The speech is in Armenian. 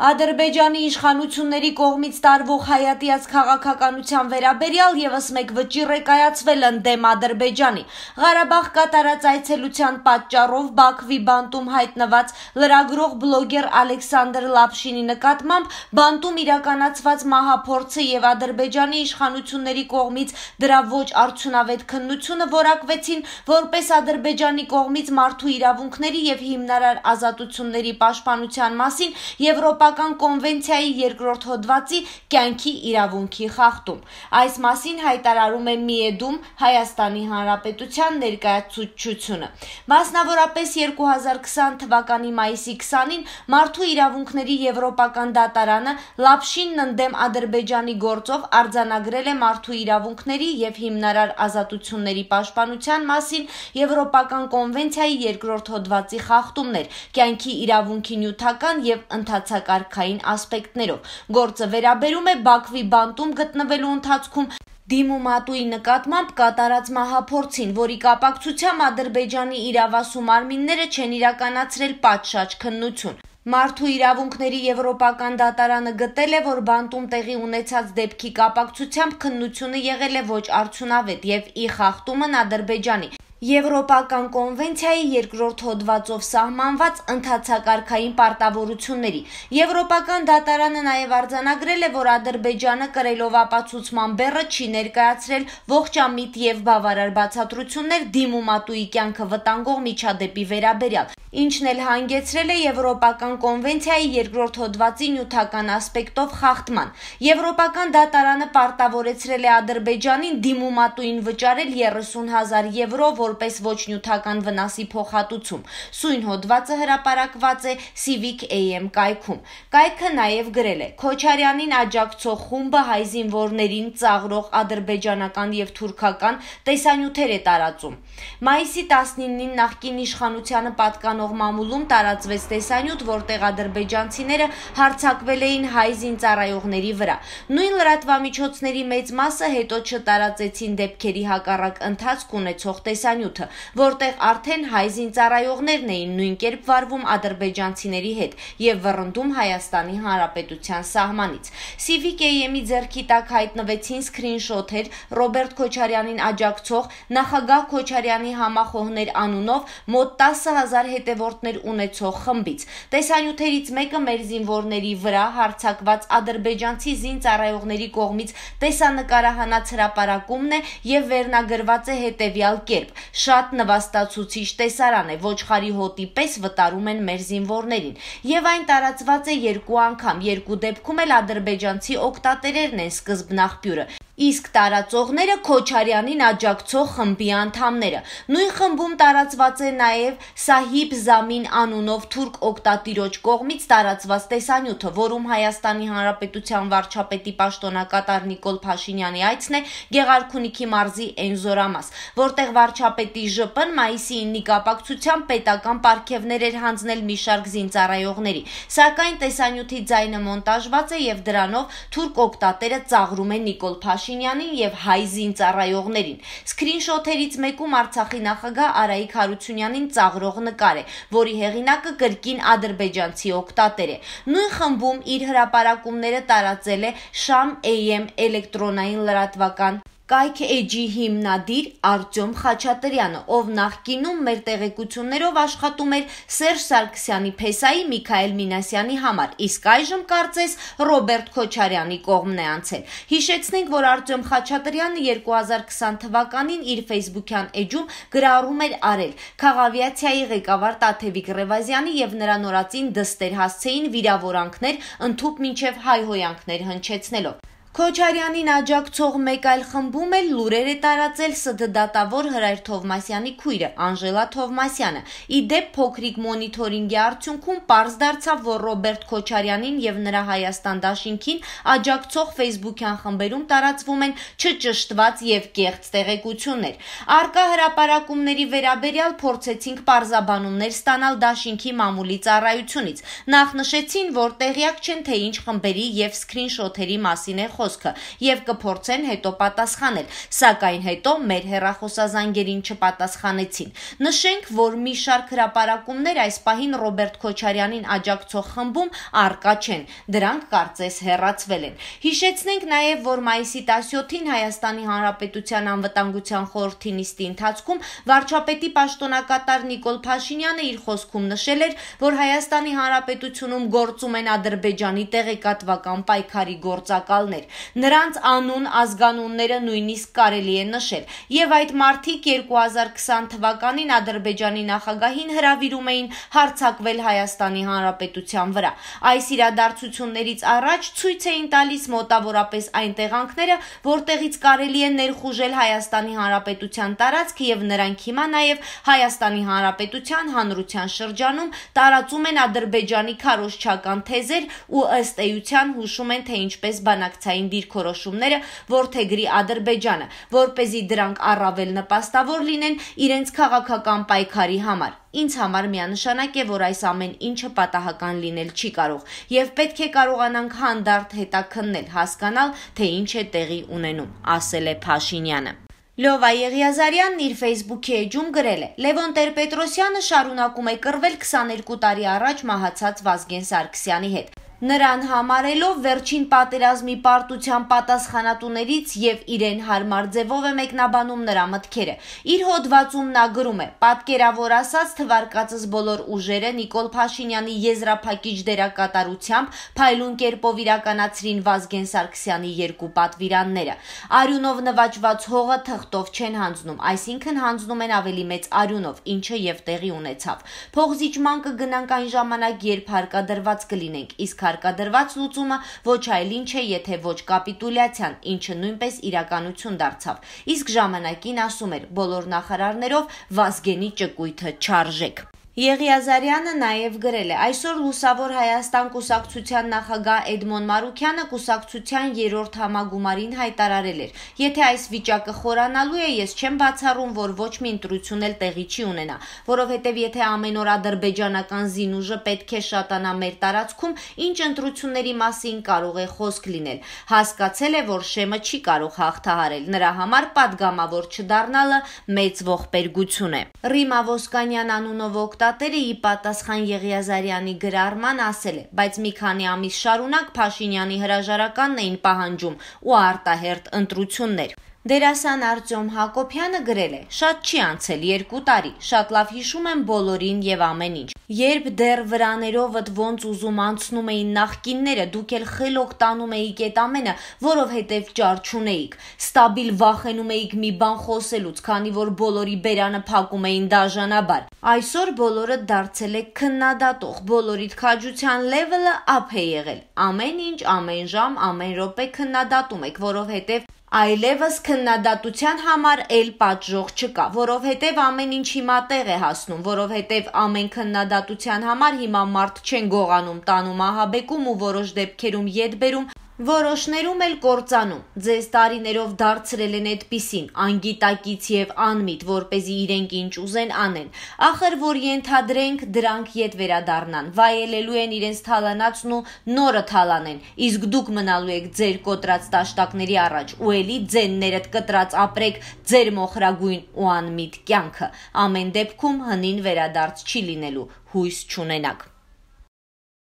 Ադրբեջանի իշխանությունների կողմից տարվող հայատյաց քաղաքականության վերաբերյալ եւս մեկ վճիռ է կայացվել ընդդեմ Ադրբեջանի։ Ղարաբաղ կատարած այցելության պատճառով Բաքվի բանտում հայտնված լրագրող բլոգեր Ալեքսանդր Լապշինի նկատմամբ բանտում իրականացված մահափորձը եւ Ադրբեջանի իշխանությունների կողմից դրա ոչ արդյունավետ քննությունը որակվեցին որպես Ադրբեջանի կողմից մարդու իրավունքների եւ հիմնարար ազատությունների պաշտպանության մասին Եվրոպա Եվրոպական կոնվենցիայի երկրորդ հոդվածի կյանքի իրավունքի խախտում։ Այս մասին հայտարարում է Միեդում Հայաստանի Հանրապետության ներկայացուցչությունը։ Մասնավորապես 2020 թվականի մայիսի 20-ին Մարդու իրավունքների Եվրոպական դատարանը Լապշինն ընդդեմ Ադրբեջանի գործով արձանագրել է մարդու իրավունքների եւ հիմնարար ազատությունների պաշտպանության մասին Եվրոպական կոնվենցիայի երկրորդ հոդվածի խախտումներ՝ կյանքի իրավունքի նյութական եւ ընդհանցական համակարգային ասպեկտներով։ Գործը վերաբերում է Բաքվի բանտում գտնվելու ընթացքում Դիմումատուի նկատմամբ կատարած մահափորձին, որի կապակցությամբ Ադրբեջանի իրավասում արմինները չեն իրականացրել պատշաճ քննություն։ Մարդու իրավունքների Եվրոպական դատարանը գտել է, որ բանտում տեղի ունեցած դեպքի կապակցությամբ քննությունը եղել է ոչ արդյունավետ եւ ի խախտումն Ադրբեջանի Եվրոպական կոնվենցիայի երկրորդ հոդվածով սահմանված ընդհանցակարգային պարտավորությունների Եվրոպական դատարանը նաև արձանագրել է, որ Ադրբեջանը կրելով ապացուցման բեռը չի ներկայացրել ողջամիտ եւ բավարար բացատրություններ դիմումատուի կյանքը վտանգող միջադեպի վերաբերյալ ինչն էլ հանգեցրել է Եվրոպական կոնվենցիայի երկրորդ հոդվածի նյութական ասպեկտով խախտման։ Եվրոպական դատարանը պարտավորեցրել է Ադրբեջանին դիմումատուին վճարել 30 հազար եվրո որպես ոչ նյութական վնասի փոխհատուցում։ Սույն հոդվածը հրապարակված է Civic AM կայքում։ Կայքը նաև գրել է. Քոչարյանին աջակցող խումբը հայ զինվորներին ծաղրող ադրբեջանական եւ թուրքական տեսանյութեր է տարածում։ Մայիսի 19-ին նախկին իշխանությանը պատկանող անվանող մամուլում տարածվեց տեսանյութ, որտեղ ադրբեջանցիները հարցակվել էին հայ զինծառայողների վրա։ Նույն լրատվամիջոցների մեծ մասը հետո չտարածեցին դեպքերի հակառակ ընթացք ունեցող տեսանյութը, որտեղ արդեն հայ զինծառայողներն էին նույն կերպ վարվում ադրբեջանցիների հետ եւ վռնդում Հայաստանի Հանրապետության սահմանից։ CVK-ի ձեռքի տակ հայտնվեցին սկրինշոթեր Ռոբերտ Քոչարյանին աջակցող նախագահ Քոչարյանի համախոհներ անունով մոտ 10000 հետ հետևորդներ ունեցող խմբից։ Տեսանյութերից մեկը մեր զինվորների վրա հարցակված ադրբեջանցի զինծառայողների կողմից տեսանկարահանած հրապարակումն է եւ վերնագրված է հետեւյալ կերպ. շատ նվաստացուցիչ տեսարան է, ոչխարի հոտի պես վտարում են մեր զինվորներին։ Եվ այն տարածված է երկու անգամ, երկու դեպքում էլ ադրբեջանցի օկտատերերն են սկզբնաղբյուրը իսկ տարածողները Քոչարյանին աջակցող խմբի անդամները։ Նույն խմբում տարածված է նաև Սահիբ Զամին անունով թուրք օկտատիրոջ կողմից տարածված տեսանյութը, որում Հայաստանի Հանրապետության վարչապետի պաշտոնակատար Նիկոլ Փաշինյանի այցն է Գեղարքունիքի մարզի Էնզորամաս, որտեղ վարչապետի ԺՊ-ն մայիսի 9-ի կապակցությամբ պետական պարգևներ էր հանձնել մի շարք զինծառայողների։ Սակայն տեսանյութի ձայնը մոնտաժված է եւ դրանով թուրք օկտատերը ծաղրում է Նիկոլ Փաշինյանը Փաշինյանին եւ հայզին ծառայողներին։ Սկրինշոթերից մեկում Արցախի նախագահ Արայիկ Հարությունյանին ծաղրող նկար է, որի հեղինակը կրկին ադրբեջանցի օկտատեր է։ Նույն խմբում իր հրապարակումները տարածել է Շամ AM էլեկտրոնային լրատվական Կայք Edge-ի հիմնադիր Արտյոմ Խաչատրյանը, ով նախկինում մեր տեղեկություններով աշխատում էր Սերժ Սարգսյանի Փեսայի Միքայել Մինասյանի համար, իսկ այժմ կարծես Ռոբերտ Քոչարյանի կողմն է անցել։ Հիշեցնենք, որ Արտյոմ Խաչատրյանը 2020 թվականին իր Facebook-յան էջում գրառում էր արել. «Խաղավիացիայի ղեկավար Տաթևիկ Ռևազյանի եւ նրա նորածին դստեր հասցեին վիրավորանքներ, ընդཐུպ մինչեւ հայհոյանքներ հնչեցնելով»։ Քոչարյանին աջակցող մեկ այլ խմբում էլ լուրեր է տարածել ՍԴ դատավոր Հրայր Թովմասյանի քույրը Անժելա Թովմասյանը։ Ի դեպ փոքրիկ մոնիթորինգի արդյունքում པարզ դարձավ, որ Ռոբերտ Քոչարյանին եւ նրա Հայաստան դաշինքին աջակցող Facebook-յան խմբերում տարածվում են չճշտված եւ կեղծ տեղեկություններ։ Արկա հրապարակումների վերաբերյալ փորձեցինք པարզաբանումներ ստանալ դաշինքի մամուլի ծառայությունից։ Նախ նշեցին, որ տեղյակ չեն թե ինչ խմբերի եւ սկրինշոթերի մասին է խոսքը եւ կփորձեն հետո պատասխանել, սակայն հետո մեր հերախոսազանգերին չպատասխանեցին։ Նշենք, որ մի շարք հրապարակումներ այս պահին Ռոբերտ Քոչարյանին աջակցող խմբում արկա չեն։ Դրանք կարծես հեռացվել են։ Հիշեցնենք նաեւ, որ մայիսի 17-ին Հայաստանի Հանրապետության անվտանգության խորհրդի նիստի ընթացքում վարչապետի պաշտոնակատար Նիկոլ Փաշինյանը իր խոսքում նշել էր, որ Հայաստանի Հանրապետությունում գործում են Ադրբեջանի տեղեկատվական պայքարի գործակալներ։ Նրանց անուն ազգանունները նույնիսկ կարելի է նշել, եւ այդ մարտիկ 2020 թվականին Ադրբեջանի նախագահին հրավիրում էին հարցակվել Հայաստանի Հանրապետության վրա։ Այս իրադարձություններից առաջ ցույց էին տալիս մոտավորապես այն տեղանքները, որտեղից կարելի է ներխուժել Հայաստանի Հանրապետության տարածքը եւ նրանք հիմա նաեւ Հայաստանի Հանրապետության հանրության շրջանում տարածում են Ադրբեջանի քարոշչական թեզեր ու ըստ էության հուշում են թե ինչպես բանակցային միայն դիրքորոշումները, որ թե գրի Ադրբեջանը, որ เป զի դրանք առավել նպաստավոր լինեն իրենց քաղաքական պայքարի համար։ Ինձ համար միանշանակ է, որ այս ամեն ինչը պատահական լինել չի կարող եւ պետք է կարողանանք հանդարտ հետաքննել, հասկանալ, թե ինչ է տեղի ունենում, ասել է Փաշինյանը։ Լովա Եղիազարյանն իր Facebook-ի էջում գրել է. Լևոն Տեր-Պետրոսյանը շարունակում է կռվել 22 տարի առաջ մահացած Վազգեն Սարգսյանի հետ նրան համարելով վերջին պատերազմի պարտության պատասխանատուներից եւ իրեն հարմար ձևով է մեկնաբանում նրա մտքերը։ Իր հոդվածում նա գրում է. «Պատկերավոր ասած թվարկածս բոլոր ուժերը Նիկոլ Փաշինյանի եզրափակիչ դերակատարությամբ փայլուն կերպով իրականացրին Վազգեն Սարգսյանի երկու պատվիրանները։ Արյունով նվաճված հողը թղթով չեն հանձնում, այսինքն հանձնում են ավելի մեծ արյունով, ինչը եւ տեղի ունեցավ։ Փողզիջման կգնանք այն ժամանակ, երբ հարկադրված կլինենք, իսկ հարկադրված լուծումը ոչ այլ ինչ է, եթե ոչ կապիտուլյացիան, ինչը նույնպես իրականություն դարձավ։ Իսկ ժամանակին ասում էր բոլոր նախարարներով Վազգենի ճկույթը չարժեք։ Եղիազարյանը նաև գրել է. այսօր Լուսավոր Հայաստան կուսակցության նախագահ Էդմոն Մարուկյանը կուսակցության երրորդ համագումարին հայտարարել էր. եթե այս վիճակը խորանալու է, ես չեմ բացառում, որ ոչ մի ընտրություն էլ տեղի չի ունենա, որովհետև եթե ամեն օր ադրբեջանական զինուժը պետք է շատանա մեր տարածքում, ինչ ընտրությունների մասին կարող է խոսք լինել։ Հասկացել է, որ շեմը չի կարող հաղթահարել։ Նրա համար պատգամավոր չդառնալը մեծ ողբերգություն է։ Ռիմա Ոսկանյան անունով Տատերը ի պատասխան Եղիազարյանի գրառման ասել է, բայց մի քանի ամիս շարունակ Փաշինյանի հրաժարականն էին պահանջում ու արտահերտ ընտրություններ։ Դերասան Արտյոմ Հակոբյանը գրել է. «Շատ չի անցել 2 տարի, շատ լավ հիշում եմ բոլորին եւ ամեն ինչ։ Երբ դեռ վրաներովդ ոնց ուզում անցնում էին նախկինները, դուք էլ խելոք տանում էիք այդ ամենը, որովհետեւ ճար չունեիք։ Ստաբիլ վախենում էիք մի բան խոսելուց, քանի որ բոլորի բերանը փակում էին դաժանաբար։ Այսօր բոլորը դարձել է քննադատող, բոլորիդ քաջության լեվելը ափ է եղել։ Ամեն ինչ, ամեն ժամ, ամեն րոպե քննադատում եք, որովհետեւ Այլևս քննադատության համար էլ պատժող չկա, որովհետև ամեն ինչ հիմա տեղ է հասնում, որովհետև ամեն քննադատության համար հիմա մարդ չեն գողանում, տանում ահաբեկում ու որոշ դեպքերում յետբերում, Որոշներում էլ կործանում։ Ձեզ տարիներով դարձրել են այդպիսին, անգիտակից եւ անմիտ, որ เป զի իրենք ինչ ուզեն անեն։ Ախր որ ենթադրենք դրանք յետ վերադառնան, վայելելու են իրենց թալանացն ու նորը թալանեն։ Իսկ դուք մնալու եք ձեր կոտրած տաշտակների առաջ, ու ելի ձեններդ կտրած ապրեք ձեր մոխրագույն ու անմիտ կյանքը։ Ամեն դեպքում հնին վերադարձ չի լինելու։ Հույս չունենակ։